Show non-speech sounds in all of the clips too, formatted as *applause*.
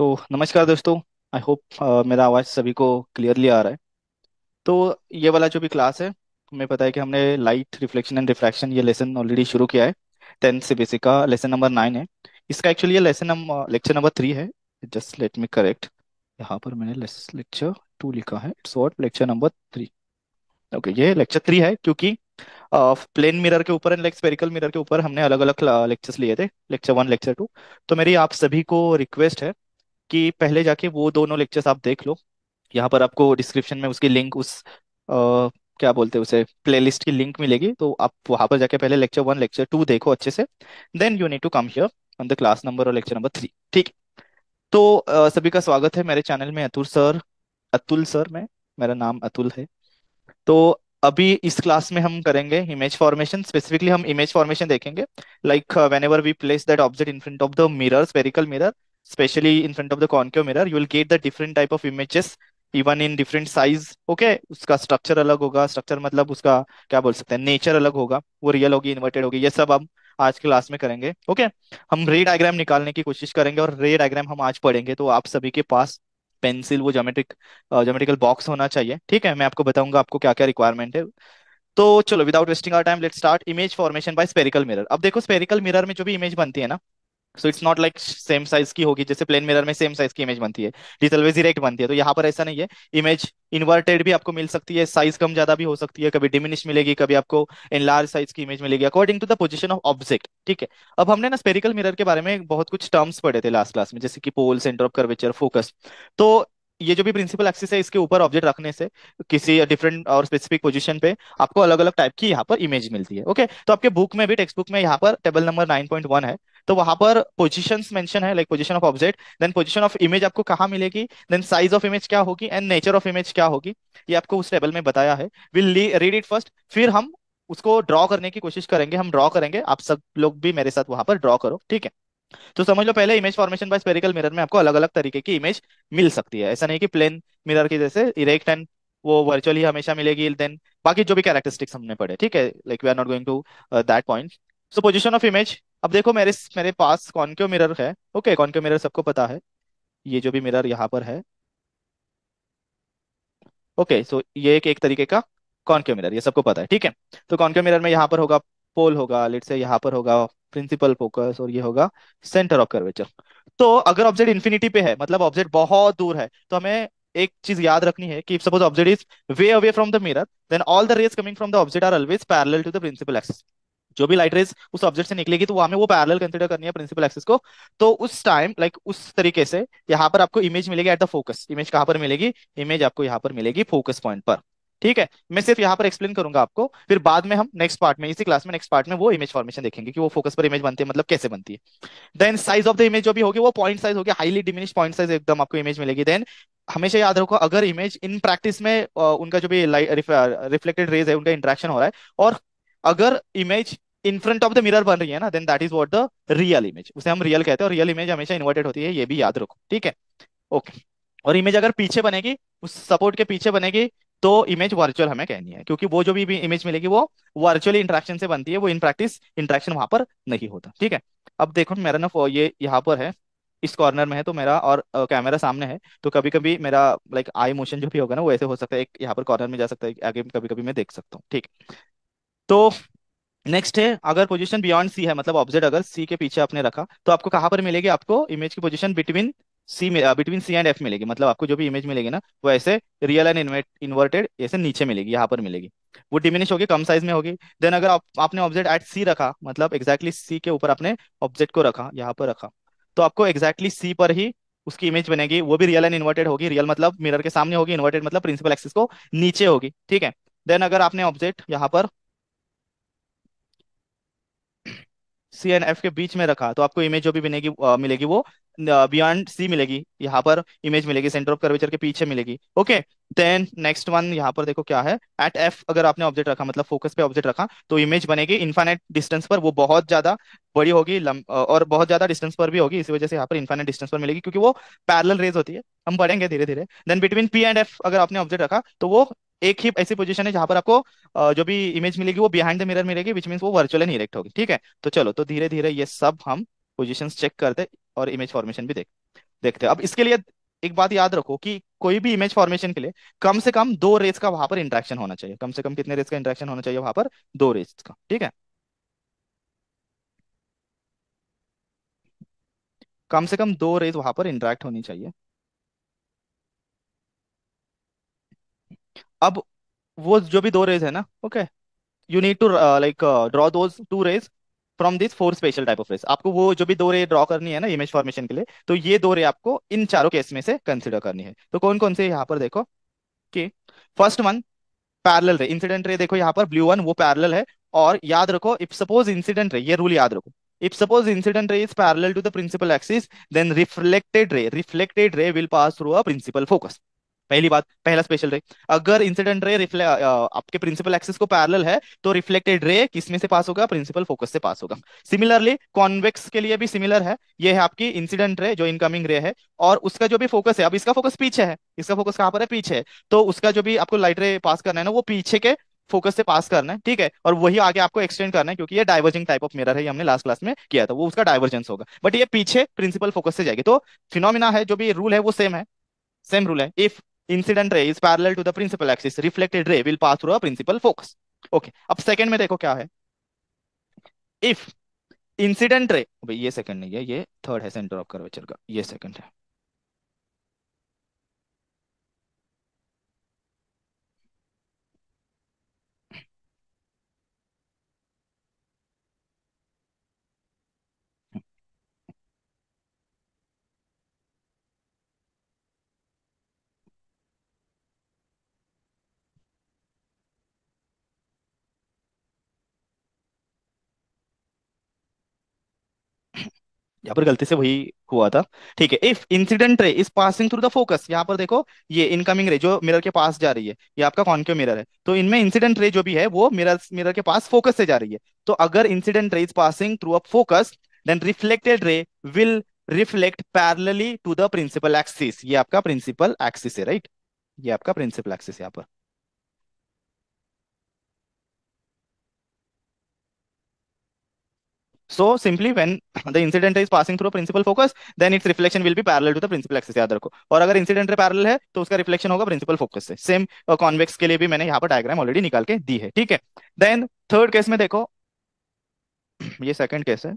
तो नमस्कार दोस्तों आई होप uh, मेरा आवाज़ सभी को क्लियरली आ रहा है तो ये वाला जो भी क्लास है हमें पता है कि हमने लाइट रिफ्लेक्शन एंड रिफ्रैक्शन ये लेसन ऑलरेडी शुरू किया है टेंथ से बेसिक का लेसन नंबर नाइन है इसका एक्चुअली ये lesson number lecture number three है जस्ट लेट मी करेक्ट यहाँ पर मैंने लेक्चर टू लिखा है it's what lecture number three okay ये लेक्चर थ्री है क्योंकि प्लेन uh, मिरर के ऊपर एंड लेक्सपेरिकल मिरर के ऊपर हमने अलग अलग लेक्चर्स लिए थे लेक्चर वन लेक्चर टू तो मेरी आप सभी को रिक्वेस्ट है कि पहले जाके वो दोनों लेक्चर्स आप देख लो यहाँ पर आपको डिस्क्रिप्शन में उसकी लिंक उस आ, क्या बोलते हैं उसे प्लेलिस्ट की लिंक मिलेगी तो आप वहां पर जाके पहले लेक्चर वन लेक्चर टू देखो अच्छे से then you need to come here on the class number और लेक्चर नंबर थ्री ठीक तो आ, सभी का स्वागत है मेरे चैनल में अतुल सर अतुल सर में मेरा नाम अतुल है तो अभी इस क्लास में हम करेंगे इमेज फॉर्मेशन स्पेसिफिकली हम इमेज फॉर्मेशन देखेंगे like whenever we place that object in front of the mirror spherical mirror especially in front of the concave mirror you will get the different type of images even in different size okay उसका structure अलग होगा structure मतलब उसका क्या बोल सकते हैं nature अलग होगा वो रियल होगी इन्वर्टेड होगी ये सब हम आज क्लास में करेंगे ओके हम रे डायग्राम निकालने की कोशिश करेंगे और रे डायग्राम हम आज पढ़ेंगे तो आप सभी के पास पेंसिल वो जोमेट्रिक जोमेट्रिकल बॉक्स होना चाहिए ठीक है मैं आपको बताऊंगा आपको क्या क्या रिक्वायरमेंट है तो चलो without wasting our time let start image formation by spherical mirror अब देखो स्पेरिकल मिरर में जो भी इमेज बनती है ना so it's not like same size की होगी जैसे प्लेन मिरर में सेम साइज की इमेज बनती है इट ऑलवेज इरेक्ट बनती है तो यहाँ पर ऐसा नहीं है इमेज इन्वर्टेड भी आपको मिल सकती है साइज कम ज्यादा भी हो सकती है कभी डिमिनिश मिलेगी कभी आपको इन लार्ज साइज की इमेज मिलेगी according to the position of object ठीक है अब हमने ना स्पेरिकल मिरर के बारे में बहुत कुछ टर्म्स पढ़े थे लास्ट क्लास में जैसे कि pole centre of curvature focus तो ये जो भी प्रिंसिपल एक्सिस है इसके ऊपर ऑब्जेक्ट रखने से किसी डिफरेंट और स्पेसिफिक पोजीशन पे आपको अलग अलग टाइप की यहाँ पर इमेज मिलती है ओके तो आपके बुक में भी टेक्स्ट बुक में यहाँ पर टेबल नंबर 9.1 है तो वहां पर पोजिशन मेंशन है like position of object then position of image आपको कहाँ मिलेगी देन साइज ऑफ इमेज क्या होगी एंड नेचर ऑफ इमेज क्या होगी ये आपको उस टेबल में बताया है विल रीड इट फर्स्ट फिर हम उसको ड्रॉ करने की कोशिश करेंगे हम ड्रॉ करेंगे आप सब लोग भी मेरे साथ वहां पर ड्रॉ करो ठीक है तो समझ लो पहले image formation by spherical mirror में आपको अलग अलग तरीके की इमेज मिल सकती है ऐसा नहीं कि प्लेन मिरर की जैसे इरेक्ट एंड वो वर्चुअली हमेशा मिलेगी देन बाकी जो भी कैरेक्टरिस्टिक्स हमने पढ़े ठीक है like we are not going to that point so position of image अब देखो मेरे मेरे पास कॉन्क्यो मिरर है ओके कॉन्क्यो मिरर सबको पता है ये जो भी मिरर यहाँ पर है ओके सो ये एक एक तरीके का कॉन्क्यो मिरर ये सबको पता है ठीक है तो कॉन्क्यो मिरर में यहाँ पर होगा पोल होगा लेट से यहाँ पर होगा प्रिंसिपल फोकस और ये होगा सेंटर ऑफ कर्वेचर तो अगर ऑब्जेक्ट इन्फिनिटी पे है मतलब ऑब्जेक्ट बहुत दूर है तो हमें एक चीज याद रखनी है कि suppose object is way away from the mirror then all the rays coming from the object are always parallel to the principal axis जो भी लाइट रेज उस ऑब्जेक्ट से निकलेगी तो हमें वो पैरल कंसिडर करनी है प्रिंसिपल एक्सिस को तो उस टाइम लाइक like, उस तरीके से यहाँ पर आपको इमेज मिलेगी एट द फोकस इमेज कहाँ पर मिलेगी इमेज आपको यहाँ पर मिलेगी फोकस पॉइंट पर ठीक है मैं सिर्फ यहाँ पर एक्सप्लेन करूंगा आपको फिर बाद में हम नेक्स्ट पार्ट में इसी क्लास में नेक्स्ट पार्ट में वो इमेज फॉर्मेशन देखेंगे कि वो फोकस पर इमेज बनती है मतलब कैसे बनती है then size of the image जो भी होगी वो पॉइंट साइज होगी हाईली डिमिनिश पॉइंट साइज एकदम आपको इमेज मिलेगी देन हमेशा याद रखो अगर इमेज इन प्रैक्टिस में उनका जो भी रिफ्लेक्टेड रेज है उनका इंट्रैक्शन हो रहा है और अगर image in front of the mirror बन रही है ना then that is what the real image उसे हम रियल कहते हैं और रियल इमेज हमेशा इन्वर्टेड होती है ये भी याद रखो ठीक है ओके okay. और इमेज अगर पीछे बनेगी उस सपोर्ट के पीछे बनेगी तो इमेज वर्चुअल हमें कहनी है क्योंकि वो जो भी इमेज मिलेगी वो वर्चुअली इंट्रैक्शन से बनती है वो इन प्रैक्टिस इंट्रैक्शन वहां पर नहीं होता ठीक है अब देखो मेरा ना ये यहाँ पर है इस कॉर्नर में है तो मेरा और कैमरा सामने है तो कभी कभी मेरा लाइक आई मोशन जो भी होगा ना वो ऐसे हो सकता है एक यहाँ पर कॉर्नर में जा सकता है आगे कभी कभी मैं देख सकता हूँ ठीक तो नेक्स्ट है अगर पोजीशन बियॉन्ड सी है मतलब ऑब्जेक्ट अगर सी के पीछे आपने रखा तो आपको कहाँ पर मिलेगी आपको इमेज की position between C between C and F मिलेगी मतलब आपको जो भी इमेज मिलेगी ना वो ऐसे रियल एंड इन्वर्टेड ऐसे नीचे मिलेगी यहाँ पर मिलेगी वो डिमिनिश होगी कम साइज में होगी देन अगर आप, आपने ऑब्जेक्ट एट सी रखा मतलब exactly सी के ऊपर आपने ऑब्जेक्ट को रखा यहाँ पर रखा तो आपको exactly सी पर ही उसकी इमेज बनेगी वो भी रियल एंड इन्वर्टेड होगी रियल मतलब मिरर के सामने होगी इन्वर्टेड मतलब प्रिंसिपल एक्सिस को नीचे होगी ठीक है देन अगर आपने ऑब्जेक्ट यहाँ पर सी एंड एफ के बीच में रखा तो आपको इमेज जो भी बनेगी मिलेगी वो बियॉन्ड सी मिलेगी यहाँ पर इमेज मिलेगी सेंटर ऑफ कर्वेचर के पीछे मिलेगी ओके देन नेक्स्ट वन यहाँ पर देखो क्या है एट एफ अगर आपने ऑब्जेक्ट रखा मतलब फोकस पे ऑब्जेक्ट रखा तो इमेज बनेगी इन्फानेट डिस्टेंस पर वो बहुत ज्यादा बड़ी होगी और बहुत ज्यादा डिस्टेंस पर भी होगी इसी वजह से यहाँ पर इन्फानेट डिस्टेंस पर मिलेगी क्योंकि वो पैरल रेज होती है हम बढ़ेंगे धीरे धीरे then between P and F अगर आपने ऑब्जेक्ट रखा तो वो एक ही ऐसी पोजीशन है जहां पर आपको जो भी इमेज मिलेगी वो बिहाइंड द मिरर मिलेगी विच मीन्स वो वर्चुअल एंड इरेक्ट होगी ठीक है तो चलो तो धीरे धीरे ये सब हम पोजिशन चेक करते और इमेज फॉर्मेशन भी देख देखते अब इसके लिए एक बात याद रखो कि कोई भी इमेज फॉर्मेशन के लिए कम से कम दो रेस का वहां पर इंट्रैक्शन होना चाहिए कम से कम कितने रेस का इंट्रैक्शन होना चाहिए वहां पर दो रेस का ठीक है कम से कम दो रेस वहां पर इंट्रैक्ट होनी चाहिए अब वो जो भी दो रेज है ना okay you need to like draw those two rays from this four special type of rays आपको वो जो भी दो रे ड्रॉ करनी है ना इमेज फॉर्मेशन के लिए तो ये दो रे आपको इन चारों केस में से कंसिडर करनी है तो कौन कौन से यहाँ पर देखो कि first one parallel ray incident ray देखो यहाँ पर ब्लू वन वो पैरल है और याद रखो इफ सपोज इंसिडेंट रे ये रूल याद रखो if suppose incident ray is parallel to the principal axis then reflected ray reflected ray will pass through a principal focus पहली बात पहला स्पेशल रे अगर इंसिडेंट रे रिफ्ले आपके प्रिंसिपल एक्सिस को पैरेलल है तो रिफ्लेक्टेड रे किसमें से पास होगा प्रिंसिपल फोकस से पास होगा सिमिलरली कॉन्वेक्स के लिए भी सिमिलर है ये है आपकी इंसिडेंट रे जो इनकमिंग रे है और उसका जो भी फोकस है अब इसका फोकस पीछे है इसका फोकस कहाँ पर है पीछे है तो उसका जो भी आपको लाइट रे पास करना है ना वो पीछे के फोकस से पास करना है ठीक है और वही आगे आपको एक्सटेंड करना है क्योंकि ये डाइवर्जिंग टाइप ऑफ मिरर है हमने लास्ट क्लास में किया था वो उसका डाइवर्जेंस होगा बट ये पीछे प्रिंसिपल फोकस से जाएगी तो फिनोमिना है जो भी रूल है वो सेम है सेम रूल है if incident ray is parallel to the principal axis reflected ray will pass through a principal focus okay अब सेकंड में देखो क्या है इफ इंसिडेंट रे भाई ये सेकंड नहीं है ये थर्ड है सेंटर ऑफ कर्वेचर का ये सेकंड है यहाँ पर गलती से वही हुआ था ठीक है if incident ray is passing through the focus यहाँ पर देखो ये इनकमिंग रे जो मिरर के पास जा रही है ये आपका क्यों मिरर है तो इनमें इंसिडेंट रे जो भी है वो मिरर मिरर के पास फोकस से जा रही है तो अगर incident ray is passing through a focus then reflected ray will reflect parallelly to the principal axis ये आपका प्रिंसिपल एक्सिस है राइट ये आपका प्रिंसिपल एक्सिस यहाँ पर So simply when the incident is passing through principal focus, then its reflection will be parallel to the principal axis याद रखो और अगर इंसिडेंट पैरेलल है तो उसका रिफ्लेक्शन होगा प्रिंसिपल फोकस से सेम कॉन्वेक्स uh, के लिए भी मैंने यहाँ पर डायग्राम ऑलरेडी निकाल के दी है ठीक है देन थर्ड केस में देखो ये सेकंड केस है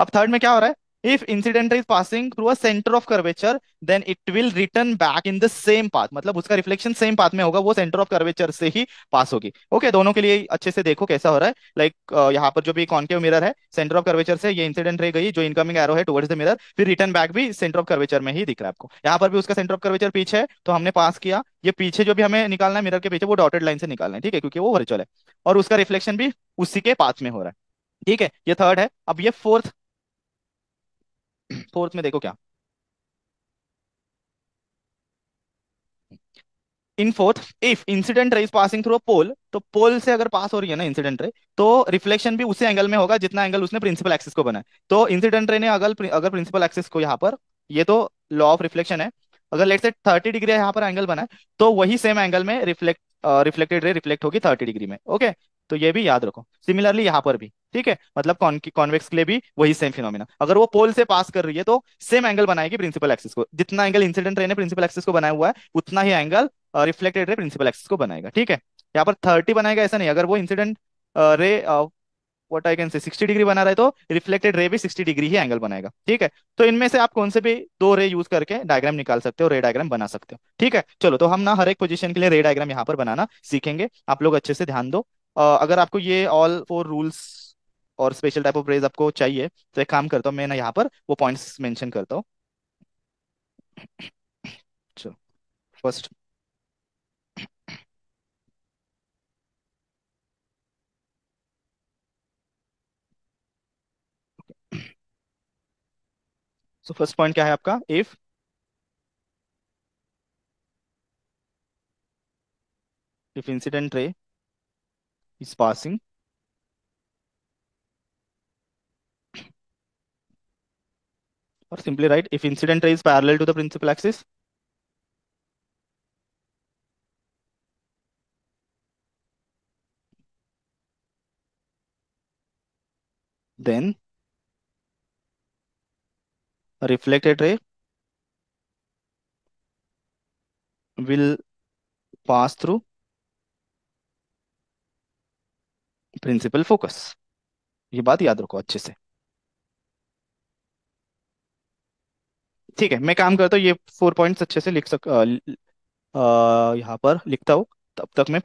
अब थर्ड में क्या हो रहा है if incident is passing through a center of curvature then it will return back in the same path मतलब उसका reflection same path में होगा वो center of curvature से ही pass होगी ओके okay, दोनों के लिए अच्छे से देखो कैसा हो रहा है लाइक like, uh, यहाँ पर जो भी कॉन्केव मिरर है सेंटर ऑफ कर्वेचर से ये इंसिडेंट रह गई जो इनकमिंग एरो है टुवर्ड्स द मिरर फिर रिटर्न बैक भी सेंटर ऑफ कर्वेचर में ही दिख रहा है आपको यहाँ पर भी उसका सेंटर ऑफ कर्वेचर पीछे है तो हमने पास किया ये पीछे जो भी हमें निकालना है मिरर के पीछे वो डॉटेड लाइन से निकालना है ठीक है क्योंकि वो वर्चुअल है और उसका रिफ्लेक्शन भी उसी के पाथ में हो रहा है ठीक है ये थर्ड है अब ये फोर्थ फोर्थ तो में देखो क्या in fourth if incident rays passing through a pole तो पोल से अगर पास हो रही है ना इंसिडेंट रे तो रिफ्लेक्शन भी उसी एंगल में होगा जितना एंगल उसने प्रिंसिपल एक्सिस को बनाया तो इंसिडेंट रे ने अगर अगर प्रिंसिपल एक्सिस को यहाँ पर ये तो लॉ ऑफ रिफ्लेक्शन है अगर लेट से थर्टी डिग्री यहाँ पर एंगल बनाए तो वही सेम एंगल में रिफ्लेक्ट रिफ्लेक्टेड रे रिफ्लेक्ट होगी थर्टी डिग्री में ओके तो ये भी याद रखो सिमिलरली यहाँ पर भी ठीक है मतलब कॉन्वेक्स के लिए भी वही सेम फिनोमिना अगर वो पोल से पास कर रही है तो सेम एंगल बनाएगी प्रिंसिपल एक्सिस को जितना एंगल इंसिडेंट रे ने प्रिंसिपल एक्सिस को बनाया हुआ है उतना ही एंगल रिफ्लेक्टेड रहे प्रिंसिपल एक्सिस को बनाएगा ठीक है यहाँ पर थर्टी बनाएगा ऐसा नहीं अगर वो incident ray what I can say 60 degree बना रहा है तो रिफ्लेक्टेड रे भी 60 डिग्री ही एंगल बनाएगा ठीक है तो इनमें से आप कौन से भी दो रे यूज करके डायग्राम निकाल सकते हो रे डायग्राम बना सकते हो ठीक है चलो तो हम ना हर एक पोजीशन के लिए रे डायग्राम यहाँ पर बनाना सीखेंगे आप लोग अच्छे से ध्यान दो अगर आपको ये ऑल फोर रूल्स और स्पेशल टाइप ऑफ प्रेज आपको चाहिए तो एक काम करता हूँ मैं ना यहाँ पर वो पॉइंट्स मेंशन करता हूँ चलो फर्स्ट सो फर्स्ट पॉइंट क्या है आपका if if incident ray is passing. Or simply write, if incident ray is parallel to the principal axis, then reflected ray will pass through principal focus ये बात याद रखो अच्छे से ठीक है मैं काम करता हूँ ये फोर पॉइंट्स अच्छे से लिख सक यहाँ पर लिखता हूँ तब तक मैं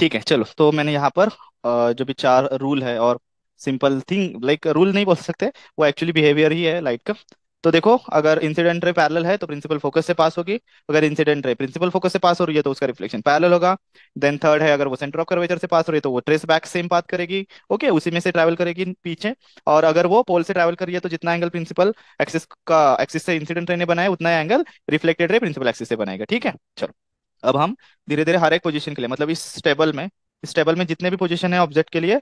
ठीक है चलो तो मैंने यहाँ पर आ, जो भी चार रूल है और सिंपल थिंग लाइक रूल नहीं बोल सकते वो एक्चुअली बिहेवियर ही है लाइट का तो देखो अगर इंसिडेंट रे पैरल है तो प्रिंसिपल फोकस से पास होगी अगर इंसिडेंट रे प्रिंसिपल फोकस से पास हो रही है तो उसका रिफ्लेक्शन पैरल होगा देन थर्ड है अगर वो सेंटर ऑफ कर्वेचर से पास हो रही है तो वो ट्रेस बैक सेम पाथ करेगी ओके उसी में से ट्रेवल करेगी पीछे और अगर वो पोल से ट्रेवल कर रही है तो जितना एंगल प्रिंसिपल एक्सिस का एक्सिस से इंसिडेंट रे ने बनाया उतना angle reflected ray principal axis से बनाएगा ठीक है चलो अब हम धीरे धीरे हर एक पोजिशन के लिए मतलब इस टेबल में इस टेबल में जितने भी पोजिशन है ऑब्जेक्ट के लिए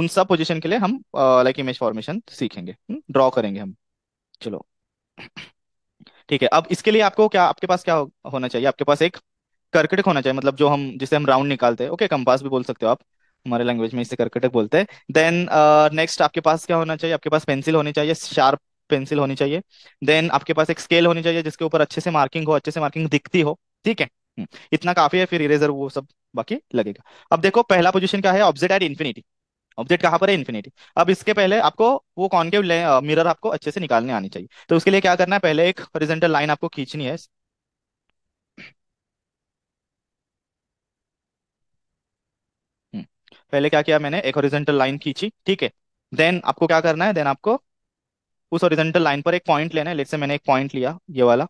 उन सब पोजिशन के लिए हम लाइक इमेज फॉर्मेशन सीखेंगे ड्रॉ हम्म, करेंगे हम चलो ठीक है अब इसके लिए आपको क्या आपके पास क्या हो, होना चाहिए आपके पास एक कर्कटक होना चाहिए मतलब जो हम जिसे हम राउंड निकालते हैं ओके कंपास भी बोल सकते हो आप हमारे लैंग्वेज में इसे कर्कटक बोलते हैं देन नेक्स्ट uh, आपके पास क्या होना चाहिए आपके पास पेंसिल होनी चाहिए शार्प पेंसिल होनी चाहिए देन आपके पास एक स्केल होनी चाहिए जिसके ऊपर अच्छे से मार्किंग हो अच्छे से मार्किंग दिखती हो ठीक है हम्म, इतना काफी है फिर इरेजर वो सब बाकी लगेगा अब देखो पहला पोजीशन क्या है ऑब्जेक्ट एट इन्फिनिटी ऑब्जेक्ट कहाँ पर है इन्फिनिटी अब इसके पहले आपको वो कॉन्केव मिरर आपको अच्छे से निकालने आनी चाहिए तो उसके लिए क्या करना है पहले एक हॉरिजेंटल लाइन आपको खींचनी है हम्म। पहले क्या किया मैंने एक ओरिजेंटल लाइन खींची ठीक है देन आपको क्या करना है देन आपको उस ऑरिजेंटल लाइन पर एक पॉइंट लेना है लेट से मैंने एक पॉइंट लिया ये वाला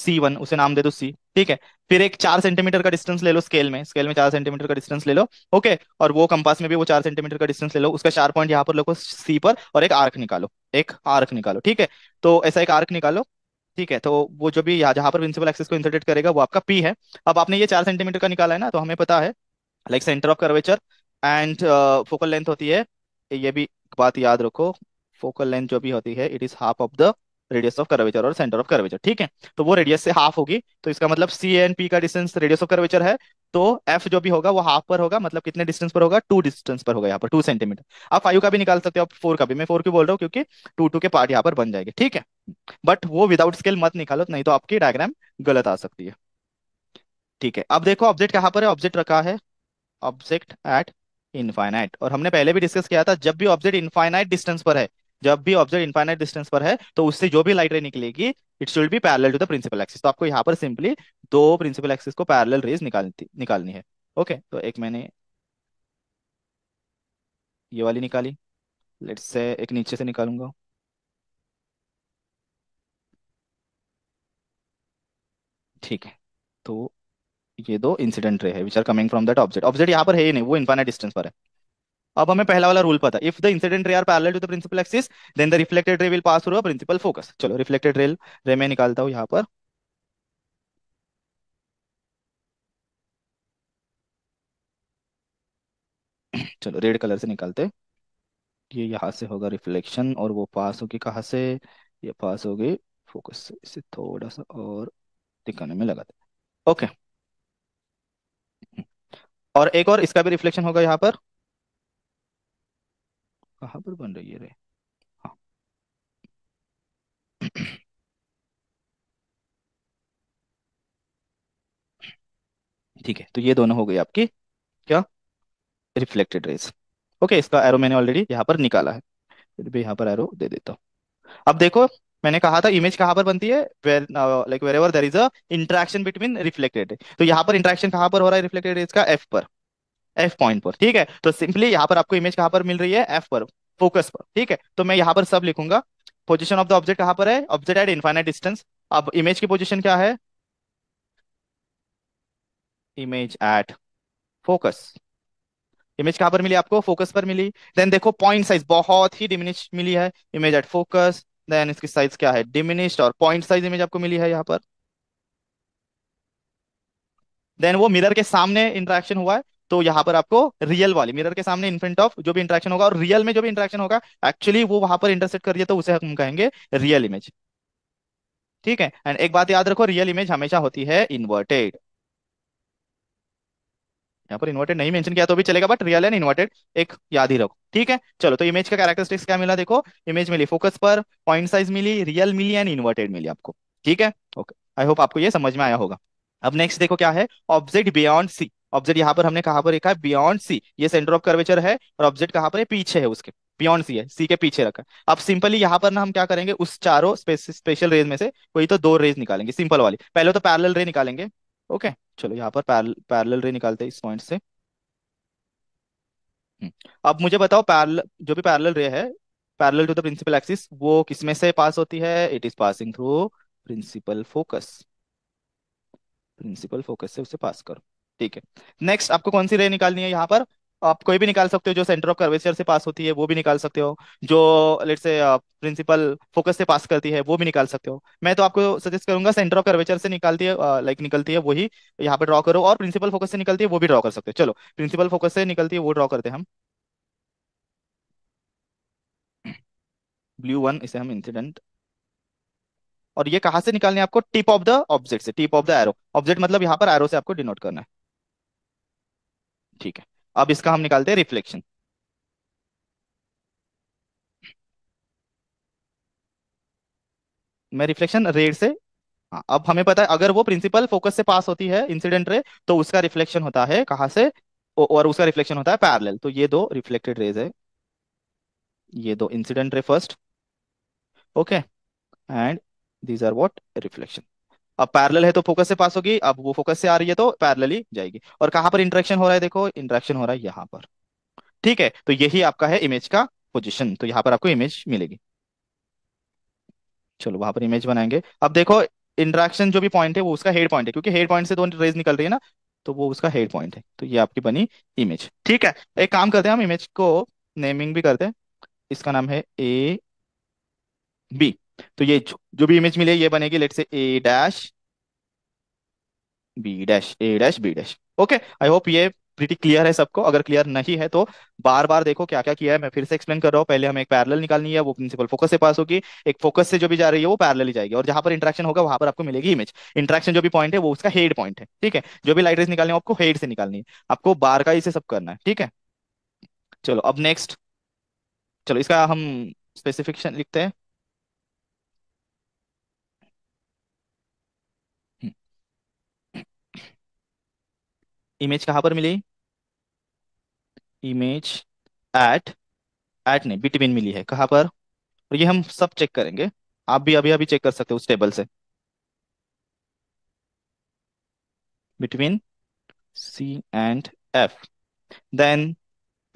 सी वन उसे नाम दे दो सी ठीक है फिर एक चार सेंटीमीटर का डिस्टेंस ले लो स्केल में स्केल में चार सेंटीमीटर का डिस्टेंस ले लो ओके और वो कंपास में भी वो चार सेंटीमीटर का डिस्टेंस ले लो उसका चार पॉइंट यहाँ पर लोगो सी पर और एक आर्क निकालो एक आर्क निकालो ठीक है तो ऐसा एक आर्क निकालो ठीक है तो वो जो भी यहाँ जहाँ पर प्रिंसिपल एक्सिस को इंसर्टेट करेगा वो आपका पी है अब आपने ये चार सेंटीमीटर का निकाला है ना तो हमें पता है like centre of curvature and focal length होती है ये भी बात याद रखो फोकल लेंथ जो भी होती है it is half of the radius of curvature और सेंटर ऑफ कर्वेचर ठीक है तो वो रेडियस से हाफ होगी तो इसका मतलब सी एन पी का डिस्टेंस रेडियस ऑफ कर्वेचर है तो एफ जो भी होगा वो हाफ पर होगा मतलब कितने डिस्टेंस पर होगा टू डिस्टेंस पर होगा यहाँ पर टू सेंटीमीटर आप फाइव का भी निकाल सकते हो आप फोर का भी मैं फोर क्यों बोल रहा हूँ क्योंकि टू टू के पार्ट यहाँ पर बन जाएंगे ठीक है बट वो विदाउट स्केल मत निकालो नहीं तो आपकी डायग्राम गलत आ सकती है ठीक है अब देखो ऑब्जेक्ट कहाँ पर है ऑब्जेक्ट रखा है ऑब्जेक्ट एट इनफाइनाइट और हमने पहले भी डिस्कस किया था जब भी ऑब्जेक्ट इनफाइनाइट डिस्टेंस पर है जब भी ऑब्जेक्ट इनफाइनाइट डिस्टेंस पर है तो उससे जो भी लाइट रे निकलेगी it should be parallel to the principal axis तो आपको यहाँ पर सिंपली दो प्रिंसिपल एक्सिस को पैरेलल रेज निकालती निकालनी है ओके okay, तो एक मैंने ये वाली निकाली लेट्स से एक नीचे से निकालूंगा ठीक है तो ये दो इंसिडेंट रे है which are coming from that object object यहाँ पर है ही नहीं वो इनफाइनाइट डिस्टेंस पर है अब हमें पहला वाला रूल पता if the incident ray are parallel to the principal axis then the reflected ray will pass through a principal focus चलो रिफ्लेक्टेड रे रे मैं निकालता हूं यहां पर चलो रेड कलर से निकालते ये यहां से होगा रिफ्लेक्शन और वो पास होगी कहां से ये पास होगी फोकस से इसे थोड़ा सा और दिखाने में लगाते ओके और एक और इसका भी रिफ्लेक्शन होगा यहाँ पर कहाँ पर बन रही है रे हाँ ठीक है तो ये दोनों हो गई आपकी क्या रिफ्लेक्टेड रेस ओके इसका एरो मैंने ऑलरेडी यहाँ पर निकाला है फिर भी यहाँ पर एरो दे देता हूँ अब देखो मैंने कहा था इमेज कहाँ पर बनती है like wherever there is a intersection between reflected तो यहाँ पर इंट्रैक्शन कहाँ पर हो रहा है रिफ्लेक्टेड रेज का एफ पर एफ पॉइंट पर ठीक है तो सिंपली यहाँ पर आपको इमेज कहाँ पर मिल रही है एफ पर फोकस पर ठीक है तो मैं यहाँ पर सब लिखूंगा पोजिशन ऑफ द ऑब्जेक्ट कहाँ पर है ऑब्जेक्ट एट इन्फाइनाइट डिस्टेंस अब इमेज की पोजिशन क्या है इमेज एट फोकस इमेज कहाँ पर मिली आपको फोकस पर मिली देन देखो पॉइंट साइज बहुत ही डिमिनिश मिली है इमेज एट फोकस देन इसकी साइज क्या है डिमिनिश्ड और पॉइंट साइज इमेज आपको मिली है यहाँ पर देन वो मिरर के सामने इंटरेक्शन हुआ है तो यहाँ पर आपको रियल वाले मिरर के सामने इन फ्रंट ऑफ जो भी इंट्रेक्शन होगा और रियल में जो भी इंट्रेक्शन होगा एक्चुअली वो वहां पर इंटरसेट करिए तो उसे हम कहेंगे रियल इमेज ठीक है एंड एक बात याद रखो रियल इमेज हमेशा होती है इन्वर्टेड यहाँ पर इन्वर्टेड नहीं मेंशन किया तो भी चलेगा बट रियल एंड इन्वर्टेड एक याद ही रखो ठीक है चलो तो इमेज का कैरेक्टरिस्टिक्स क्या मिला देखो इमेज मिली फोकस पर पॉइंट साइज मिली रियल मिली एंड इन्वर्टेड मिली आपको ठीक है ओके आई होप आपको ये समझ में आया होगा अब नेक्स्ट देखो क्या है ऑब्जेक्ट बियॉन्ड सी ऑब्जेक्ट यहाँ पर हमने कहा पर रखा है बियॉन्ड सी ये सेंटर ऑफ कर्वेचर है और ऑब्जेक्ट कहाँ पर है पीछे है उसके बियॉन्ड सी है सी के पीछे रखा है अब सिंपली यहाँ पर ना हम क्या करेंगे उस चारों स्पेशल रेज में से कोई तो दो रेज निकालेंगे सिंपल वाली पहले तो पैरल रे निकालेंगे ओके चलो यहाँ पर पैरल रे निकालते इस पॉइंट से हम्म। अब मुझे बताओ पैरल जो भी पैरल रे है parallel to the principal axis वो किसमें से पास होती है it is passing through principal focus principal focus से उसे पास करो ठीक है नेक्स्ट आपको कौन सी रे निकालनी है यहाँ पर आप कोई भी निकाल सकते हो जो सेंटर ऑफ कर्वेचर से पास होती है वो भी निकाल सकते हो जो लेट uh, से प्रिंसिपल फोकस से पास करती है वो भी निकाल सकते हो मैं तो आपको सजेस्ट करूंगा सेंटर ऑफ कर्वेचर से निकालती है लाइक uh, निकलती है वही यहाँ पे ड्रॉ करो और प्रिंसिपल फोकस से निकलती है वो भी ड्रॉ कर सकते हो चलो प्रिंसिपल फोकस से निकलती है वो ड्रॉ करते हैं हम ब्लू वन इसे हम इंसिडेंट और ये कहा से निकालने आपको टिप ऑफ द ऑब्जेक्ट से tip of the arrow object मतलब यहाँ पर एरो से आपको डिनोट करना है ठीक है अब इसका हम निकालते हैं रिफ्लेक्शन मैं रिफ्लेक्शन रेड से हाँ अब हमें पता है अगर वो प्रिंसिपल फोकस से पास होती है इंसिडेंट रे तो उसका रिफ्लेक्शन होता है कहां से और उसका रिफ्लेक्शन होता है पैरेलल तो ये दो रिफ्लेक्टेड रेज है ये दो incident ray first okay and these are what reflection अब पैरेलल है तो फोकस से पास होगी अब वो फोकस से आ रही है तो ही जाएगी और कहां पर इंटरेक्शन हो रहा है देखो इंटरेक्शन हो रहा है यहां पर ठीक है तो यही आपका है इमेज का पोजिशन तो यहाँ पर आपको इमेज मिलेगी चलो वहां पर इमेज बनाएंगे अब देखो इंट्रेक्शन जो भी पॉइंट है वो उसका हेड पॉइंट है क्योंकि हेड पॉइंट से दो रेज निकल रही है ना तो वो उसका हेड पॉइंट है तो ये आपकी बनी इमेज ठीक है एक काम करते हैं हम इमेज को नेमिंग भी करते हैं इसका नाम है ए बी तो ये जो भी इमेज मिले ये बनेगी लेट से A dash B dash A dash B dash okay I hope ये प्रिटी क्लियर है सबको अगर क्लियर नहीं है तो बार बार देखो क्या क्या किया है मैं फिर से एक्सप्लेन कर रहा हूँ पहले हमें एक पैरेलल निकालनी है वो प्रिंसिपल फोकस से पास होगी एक फोकस से जो भी जा रही है वो पैरेलल ही जाएगी और जहां पर इंट्रैक्शन होगा वहां पर आपको मिलेगी इमेज इंट्रैक्शन जो भी पॉइंट है वो उसका हेड पॉइंट है ठीक है जो भी लाइट रेस निकालनी है आपको हेड से निकालनी है आपको बार का इसे सब करना है ठीक है चलो अब नेक्स्ट चलो इसका हम स्पेसिफिकेशन लिखते हैं इमेज कहाँ पर मिली इमेज एट एट नहीं बिटवीन मिली है कहाँ पर और ये हम सब चेक करेंगे आप भी अभी अभी चेक कर सकते हो उस टेबल से between C and F then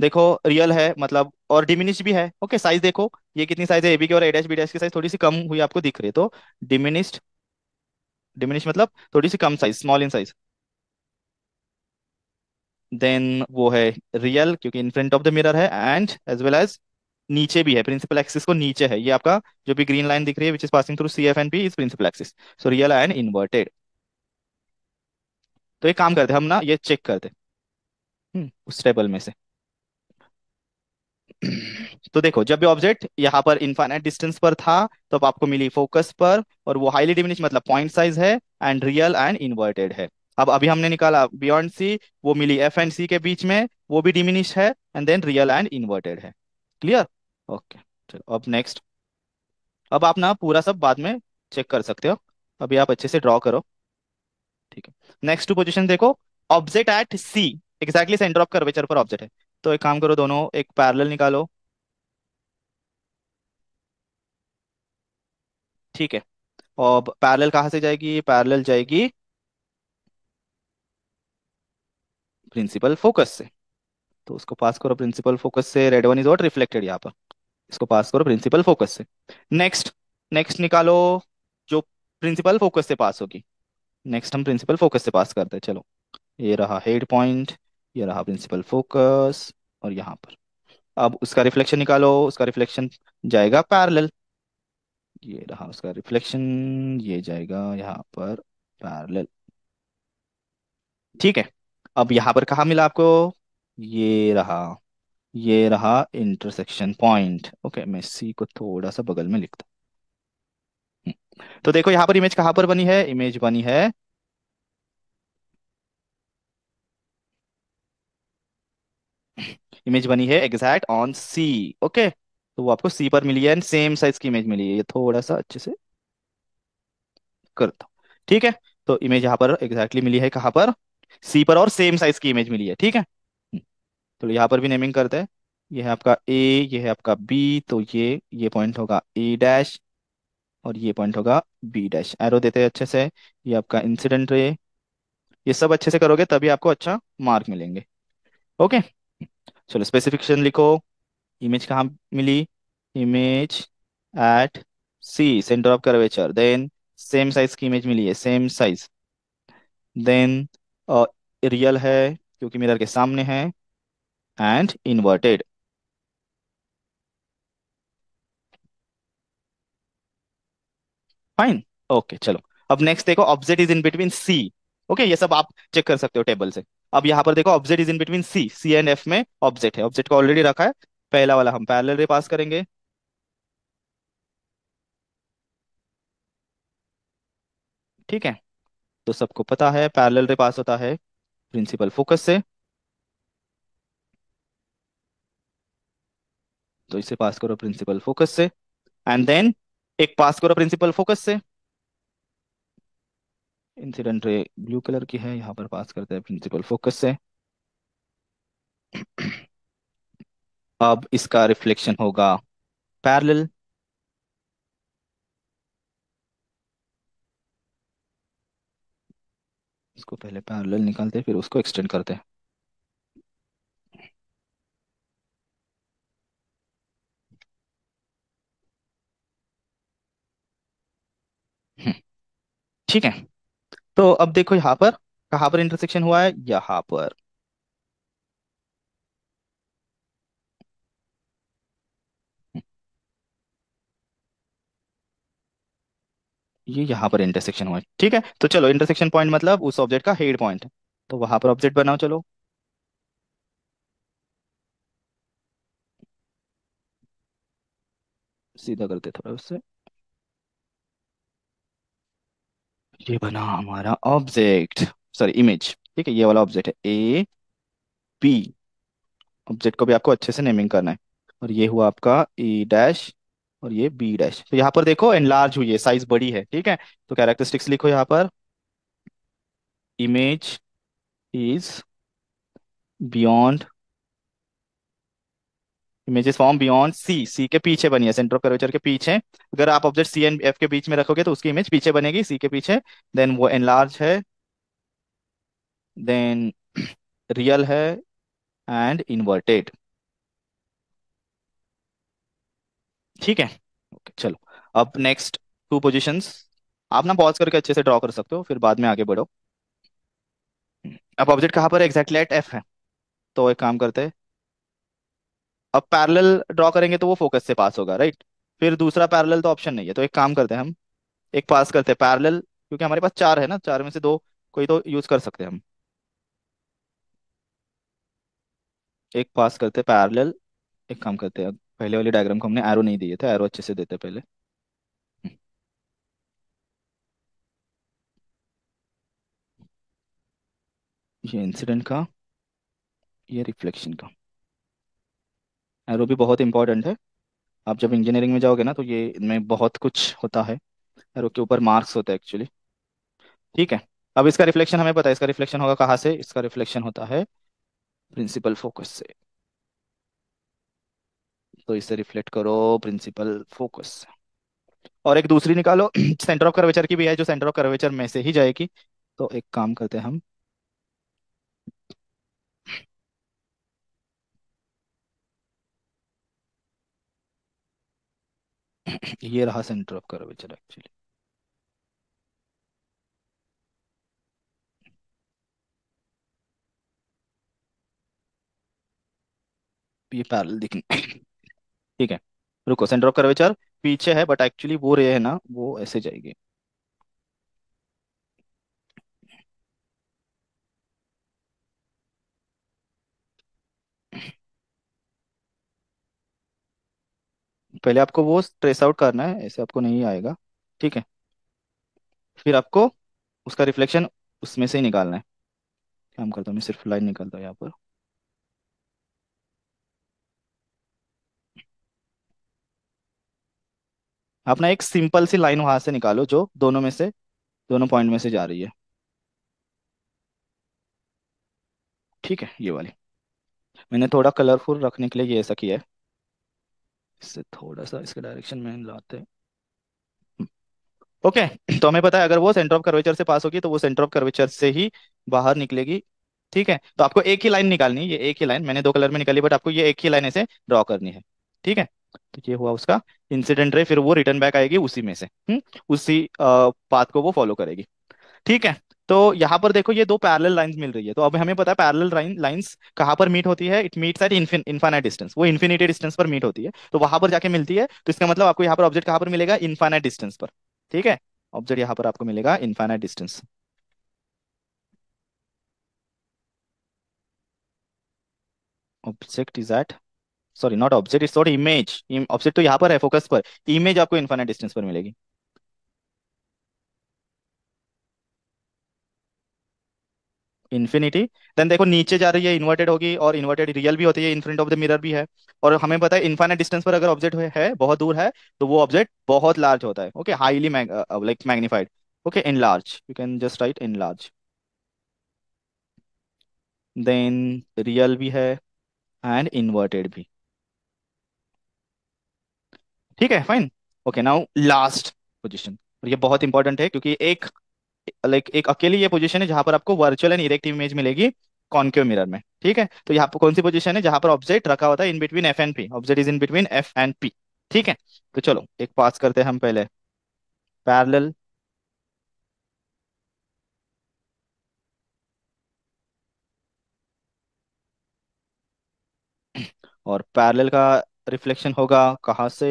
देखो रियल है मतलब और डिमिनिश भी है ओके साइज देखो ये कितनी साइज है एबी की और ए डैश बी की साइज थोड़ी सी कम हुई आपको दिख रही है तो डिमिनिश्ड डिमिनिश मतलब थोड़ी सी कम size small in size then वो है रियल क्योंकि in front of the mirror है एंड एज वेल एज नीचे भी है प्रिंसिपल एक्सिस को नीचे है ये आपका जो भी ग्रीन लाइन दिख रही है which is passing through C F and P is principal axis so real and inverted तो एक काम करते हम ना ये चेक करते हम्म, उस टेबल में से तो देखो जब भी ऑब्जेक्ट यहाँ पर इनफाइनाइट डिस्टेंस पर था तब तो आपको मिली फोकस पर और वो हाईली डिमिनिश मतलब पॉइंट साइज है एंड रियल एंड इन्वर्टेड है अब अभी हमने निकाला बियॉन्ड सी वो मिली एफ एंड सी के बीच में वो भी डिमिनिश है and then real and inverted है क्लियर ओके चलो अब नेक्स्ट अब आप ना पूरा सब बाद में चेक कर सकते हो अभी आप अच्छे से ड्रॉ करो ठीक है नेक्स्ट टू पोजिशन देखो object at C exactly centre of curvature पर ऑब्जेक्ट है तो एक काम करो दोनों एक पैरल निकालो ठीक है और पैरल कहाँ से जाएगी पैरल जाएगी प्रिंसिपल फोकस से तो उसको पास करो प्रिंसिपल फोकस से red one is what reflected यहाँ पर इसको पास करो प्रिंसिपल फोकस से नेक्स्ट नेक्स्ट निकालो जो प्रिंसिपल फोकस से पास होगी नेक्स्ट हम प्रिंसिपल फोकस से पास करते हैं चलो ये रहा हेड पॉइंट ये रहा प्रिंसिपल फोकस और यहाँ पर अब उसका रिफ्लेक्शन निकालो उसका रिफ्लेक्शन जाएगा पैरेलल ये रहा उसका रिफ्लेक्शन ये जाएगा यहाँ पर पैरेलल ठीक है अब यहाँ पर कहाँ मिला आपको ये रहा ये रहा इंटरसेक्शन पॉइंट ओके मैं सी को थोड़ा सा बगल में लिखता हम्म, तो देखो यहाँ पर इमेज कहाँ पर बनी है इमेज बनी है इमेज बनी है एग्जैक्ट ऑन सी ओके तो वो आपको सी पर मिली है एंड सेम साइज की इमेज मिली है ये थोड़ा सा अच्छे से करता ठीक है तो इमेज यहाँ पर एग्जैक्टली exactly मिली है कहाँ पर सी पर और सेम साइज की इमेज मिली है ठीक है तो यहाँ पर भी नेमिंग करते हैं ये है आपका ए ये है आपका बी तो ये ये पॉइंट होगा ए डैश और ये पॉइंट होगा बी डैश एरो देते हैं अच्छे से ये आपका इंसिडेंट रे ये सब अच्छे से करोगे तभी आपको अच्छा मार्क मिलेंगे ओके चलो स्पेसिफिकेशन लिखो इमेज कहाँ मिली image at C centre of curvature then same size की इमेज मिली है same size then real uh, है क्योंकि मिरर के सामने है एंड इन्वर्टेड फाइन ओके चलो अब नेक्स्ट देखो object is in between C okay ये सब आप चेक कर सकते हो टेबल से अब यहां पर देखो object is in between C C and F में ऑब्जेक्ट है ऑब्जेक्ट को ऑलरेडी रखा है पहला वाला हम पैरल रे पास करेंगे ठीक है तो सबको पता है पैरेलल रे पास होता है प्रिंसिपल फोकस से तो इसे पास करो प्रिंसिपल फोकस से एंड देन एक पास करो प्रिंसिपल फोकस से इंसिडेंट रे ब्लू कलर की है यहां पर पास करते हैं प्रिंसिपल फोकस से अब इसका रिफ्लेक्शन होगा पैरेलल इसको पहले पैरेलल निकालते हैं फिर उसको एक्सटेंड करते हैं हम्म, ठीक है तो अब देखो यहां पर कहां पर इंटरसेक्शन हुआ है यहां पर ये यहाँ पर इंटरसेक्शन हुआ ठीक है तो चलो इंटरसेक्शन पॉइंट मतलब उस ऑब्जेक्ट का हेड पॉइंट है तो वहां पर ऑब्जेक्ट बनाओ चलो सीधा करते थोड़ा उससे ये बना हमारा ऑब्जेक्ट सॉरी इमेज ठीक है ये वाला ऑब्जेक्ट है ए बी ऑब्जेक्ट को भी आपको अच्छे से नेमिंग करना है और ये हुआ आपका ई e डैश और ये बी डैश तो यहाँ पर देखो एनलार्ज हुई है साइज बड़ी है ठीक है तो कैरेक्टरिस्टिक्स लिखो यहाँ पर image is beyond image is form beyond C C के पीछे बनी है सेंटर ऑफ कर्वेचर के पीछे अगर आप ऑब्जेक्ट सी एंड एफ के बीच में रखोगे तो उसकी इमेज पीछे बनेगी सी के पीछे देन वो एनलार्ज है देन रियल *clears throat* है एंड इन्वर्टेड ठीक है ओके चलो अब नेक्स्ट टू पोजीशंस आप ना पॉज करके अच्छे से ड्रॉ कर सकते हो फिर बाद में आगे बढ़ो अब ऑब्जेक्ट कहाँ पर एग्जैक्टली एट एफ है तो एक काम करते हैं अब पैरेलल ड्रॉ करेंगे तो वो फोकस से पास होगा राइट फिर दूसरा पैरेलल तो ऑप्शन नहीं है तो एक काम करते हैं हम एक पास करते हैं पैरेलल क्योंकि हमारे पास चार है ना चार में से दो कोई तो यूज कर सकते हैं हम एक पास करते पैरेलल एक काम करते हैं पहले वाले डायग्राम को हमने एरो नहीं दिए थे एरो अच्छे से देते पहले ये इंसिडेंट का ये रिफ्लेक्शन का एरो भी बहुत इंपॉर्टेंट है आप जब इंजीनियरिंग में जाओगे ना तो ये इनमें बहुत कुछ होता है एरो के ऊपर मार्क्स होता है एक्चुअली ठीक है अब इसका रिफ्लेक्शन हमें पता है इसका रिफ्लेक्शन होगा कहाँ से इसका रिफ्लेक्शन होता है प्रिंसिपल फोकस से तो इसे रिफ्लेक्ट करो प्रिंसिपल फोकस और एक दूसरी निकालो सेंटर ऑफ कर्वेचर की भी है जो सेंटर ऑफ कर्वेचर में से ही जाएगी तो एक काम करते हैं हम *clears throat* ये रहा सेंटर ऑफ कर्वेचर एक्चुअली ये पैरल दिखने *clears throat* ठीक है रुको सेंटर ऑफ कर्वेचर पीछे है बट एक्चुअली वो रे है ना वो ऐसे जाएगी पहले आपको वो ट्रेस आउट करना है ऐसे आपको नहीं आएगा ठीक है फिर आपको उसका रिफ्लेक्शन उसमें से ही निकालना है काम करता हूँ मैं सिर्फ लाइन निकालता हूँ यहाँ पर अपना एक सिंपल सी लाइन वहां से निकालो जो दोनों में से दोनों पॉइंट में से जा रही है ठीक है ये वाली मैंने थोड़ा कलरफुल रखने के लिए ये ऐसा किया है इससे थोड़ा सा इसके डायरेक्शन में लाते हैं ओके तो हमें पता है अगर वो सेंटर ऑफ कर्वेचर से पास होगी तो वो सेंटर ऑफ कर्वेचर से ही बाहर निकलेगी ठीक है तो आपको एक ही लाइन निकालनी है ये एक ही लाइन मैंने दो कलर में निकाली बट आपको ये एक ही लाइन ऐसे ड्रॉ करनी है ठीक है तो ये हुआ उसका इंसिडेंट रे फिर वो रिटर्न बैक आएगी उसी में से हुँ? हम्म, उसी पाथ को वो फॉलो करेगी ठीक है तो यहाँ पर देखो ये दो पैरेलल लाइंस मिल रही है तो अब हमें पता है पैरेलल लाइंस कहाँ पर मीट होती है it meets at infinite distance वो इन्फिनिटी डिस्टेंस पर मीट होती है तो वहां पर जाके मिलती है तो इसका मतलब आपको यहाँ पर ऑब्जेक्ट कहाँ पर मिलेगा इनफाइनाइट डिस्टेंस पर ठीक है ऑब्जेक्ट यहाँ पर आपको मिलेगा infinite distance object is at sorry not object it's not image object तो यहाँ पर है फोकस पर इमेज आपको इन्फाइनाइट डिस्टेंस पर मिलेगी इन्फिनिटी देन देखो नीचे जा रही है इन्वर्टेड होगी और इन्वर्टेड रियल भी होती है in front of the mirror भी है और हमें पता है इन्फाइनाइट डिस्टेंस पर अगर ऑब्जेक्ट है बहुत दूर है तो वो ऑब्जेक्ट बहुत लार्ज होता है okay highly like magnified okay in large you can just write in large then real भी है एंड इन्वर्टेड भी ठीक है fine okay now last position और ये बहुत इंपॉर्टेंट है क्योंकि एक लाइक एक अकेली ये पोजिशन है जहां पर आपको वर्चुअल एंड इरेक्टिव इमेज मिलेगी कॉन्केव मिरर में ठीक है तो यहाँ पर कौन सी पोजिशन है जहां पर ऑब्जेक्ट रखा होता है in between F and P object is in between F and P ठीक है तो चलो एक पास करते हैं हम पहले पैरल और पैरल का रिफ्लेक्शन होगा कहा से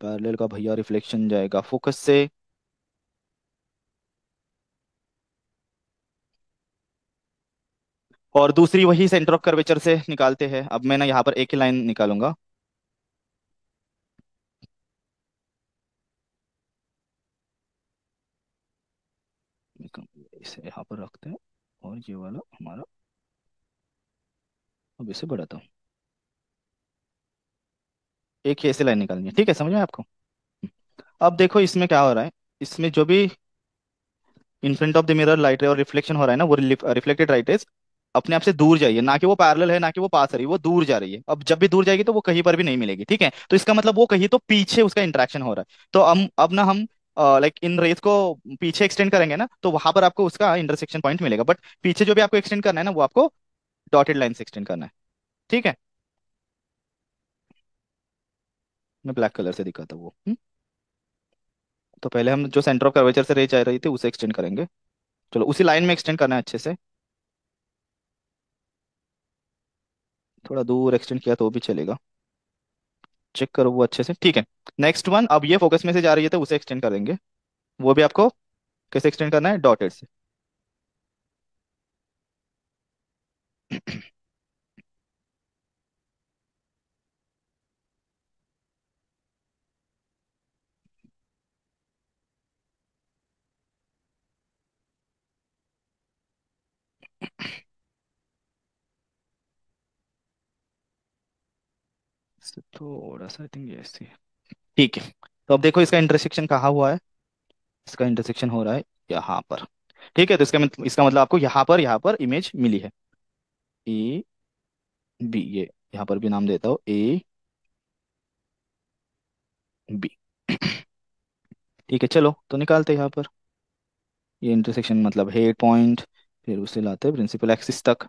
पैरेलल का भैया रिफ्लेक्शन जाएगा फोकस से और दूसरी वही सेंटर ऑफ कर्वेचर से निकालते हैं अब मैं ना यहाँ पर एक ही लाइन निकालूंगा इसे यहाँ पर रखते हैं और ये वाला हमारा अब इसे बढ़ाता हूँ एक ऐसी लाइन निकालनी है ठीक है समझ में आपको अब देखो इसमें क्या हो रहा है इसमें जो भी in front of the mirror light है और रिफ्लेक्शन हो रहा है ना वो रिफ्लेक्टेड लाइट है अपने आप से दूर जाइए ना कि वो पैरेलल है ना कि वो पास रही है वो दूर जा रही है अब जब भी दूर जाएगी तो वो कहीं पर भी नहीं मिलेगी ठीक है तो इसका मतलब वो कहीं तो पीछे उसका इंट्रैक्शन हो रहा है तो हम अब ना हम लाइक इन रेस को पीछे एक्सटेंड करेंगे ना तो वहां पर आपको उसका इंटरसेक्शन पॉइंट मिलेगा बट पीछे जो भी आपको एक्सटेंड करना है ना वो आपको डॉटेड लाइन से एक्सटेंड करना है ठीक है मैं ब्लैक कलर से दिखा था वो हुँ? हम्म। तो पहले हम जो सेंटर ऑफ कर्वेचर से रेच आ रही थी उसे एक्सटेंड करेंगे चलो उसी लाइन में एक्सटेंड करना है अच्छे से थोड़ा दूर एक्सटेंड किया तो भी चलेगा चेक करो वो अच्छे से ठीक है नेक्स्ट वन अब ये फोकस में से जा रही है तो उसे एक्सटेंड करेंगे वो भी आपको कैसे एक्सटेंड करना है डॉटेड से से तो थोड़ा सा थिंक ये ऐसी ठीक है तो अब देखो इसका इंटरसेक्शन कहाँ हुआ है इसका इंटरसेक्शन हो रहा है यहाँ पर ठीक है तो इसका मतलब इसका मतलब आपको यहाँ पर यहाँ पर इमेज मिली है ए बी ये यहाँ पर भी नाम देता हूँ ए बी ठीक है चलो तो निकालते यहाँ पर ये इंटरसेक्शन मतलब हेड पॉइंट फिर उसे लाते हैं प्रिंसिपल एक्सिस तक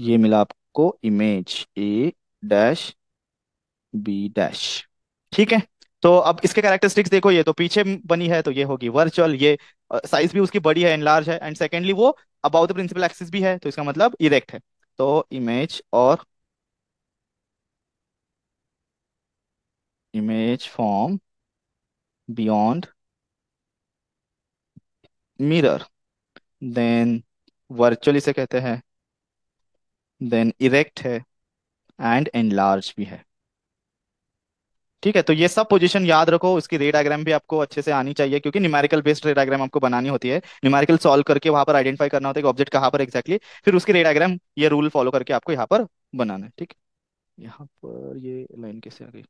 ये मिला आपको image A dash B dash ठीक है तो अब इसके कैरेक्टरिस्टिक्स देखो ये तो पीछे बनी है तो ये होगी वर्चुअल ये साइज भी उसकी बड़ी है एंड लार्ज है एंड सेकेंडली वो अबाउट द प्रिंसिपल एक्सिस भी है तो इसका मतलब इरेक्ट है तो इमेज और image form beyond mirror then virtual इसे कहते हैं देन इरेक्ट है एंड एनलार्ज भी है ठीक है तो ये सब पोजीशन याद रखो उसकी रे डायग्राम भी आपको अच्छे से आनी चाहिए क्योंकि न्यूमेरिकल बेस्ड रे डायग्राम आपको बनानी होती है न्यूमेरिकल सॉल्व करके वहां पर आइडेंटिफाई करना होता है कि ऑब्जेक्ट कहां पर एक्जैक्टली exactly, फिर उसकी रे डायग्राम ये रूल फॉलो करके आपको यहाँ पर बनाना है ठीक यहाँ पर ये लाइन कैसे आ गई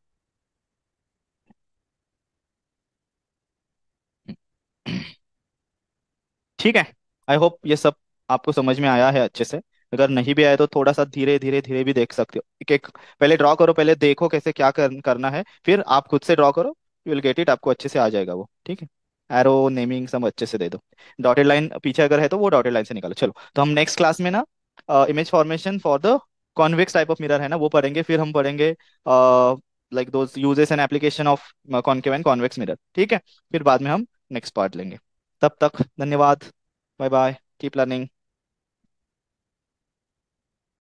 ठीक है आई होप ये सब आपको समझ में आया है अच्छे से अगर नहीं भी आए तो थोड़ा सा धीरे धीरे धीरे भी देख सकते हो एक एक पहले ड्रॉ करो पहले देखो कैसे क्या कर, करना है फिर आप खुद से ड्रॉ करो यू विल गेट इट आपको अच्छे से आ जाएगा वो ठीक है एरो नेमिंग सब अच्छे से दे दो डॉटेड लाइन पीछे अगर है तो वो डॉटेड लाइन से निकालो चलो तो हम नेक्स्ट क्लास में ना image formation for the convex type of mirror है ना वो पढ़ेंगे फिर हम पढ़ेंगे लाइक दो uses and application of concave and convex mirror ठीक है फिर बाद में हम नेक्स्ट पार्ट लेंगे तब तक धन्यवाद बाय बाय कीप लर्निंग